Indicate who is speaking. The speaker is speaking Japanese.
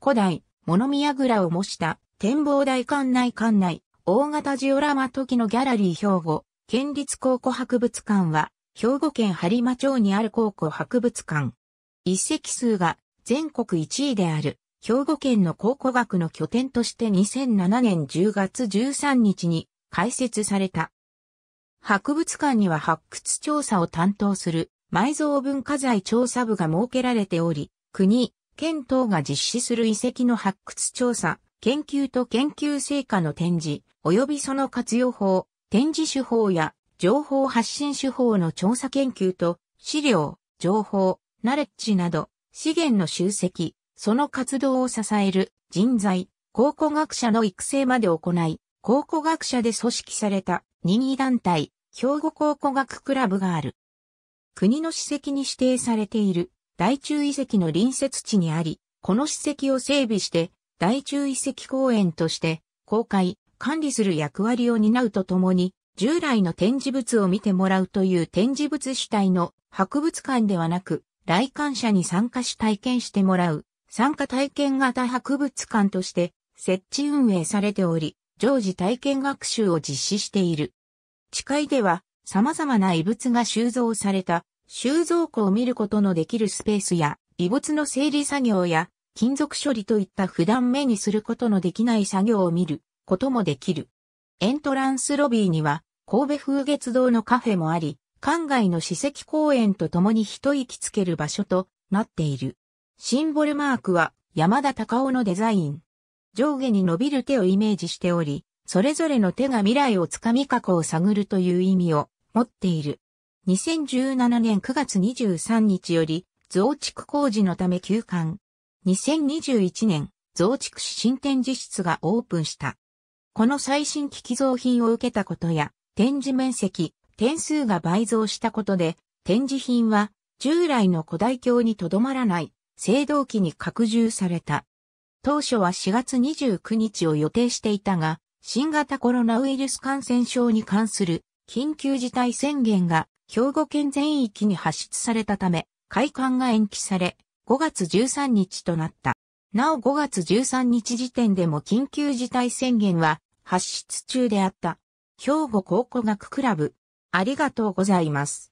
Speaker 1: 古代、物見櫓を模した展望台館内館内、大型ジオラマ時のギャラリー兵庫、県立考古博物館は、兵庫県播磨町にある考古博物館。一席数が全国1位である、兵庫県の考古学の拠点として2007年10月13日に開設された。博物館には発掘調査を担当する埋蔵文化財調査部が設けられており、国、県等が実施する遺跡の発掘調査、研究と研究成果の展示、及びその活用法、展示手法や情報発信手法の調査研究と資料、情報、ナレッジなど資源の集積、その活動を支える人材、考古学者の育成まで行い、考古学者で組織された任意団体、兵庫考古学クラブがある。国の史跡に指定されている大中遺跡の隣接地にあり、この史跡を整備して、大中遺跡公園として、公開、管理する役割を担うとともに、従来の展示物を見てもらうという展示物主体の博物館ではなく、来館者に参加し体験してもらう、参加体験型博物館として設置運営されており、常時体験学習を実施している。地下では様々な遺物が収蔵された収蔵庫を見ることのできるスペースや、遺物の整理作業や、金属処理といった普段目にすることのできない作業を見ることもできる。エントランスロビーには、神戸風月堂のカフェもあり、館外の史跡公園と共に一息つける場所となっている。シンボルマークは山田隆夫のデザイン。上下に伸びる手をイメージしており、それぞれの手が未来をつかみ過去を探るという意味を持っている。2017年9月23日より増築工事のため休館。2021年増築し新展示室がオープンした。この最新機器造品を受けたことや展示面積、点数が倍増したことで展示品は従来の古代橋にとどまらない青銅器に拡充された。当初は4月29日を予定していたが、新型コロナウイルス感染症に関する緊急事態宣言が兵庫県全域に発出されたため、開館が延期され、5月13日となった。なお5月13日時点でも緊急事態宣言は発出中であった。兵庫考古学クラブ。ありがとうございます。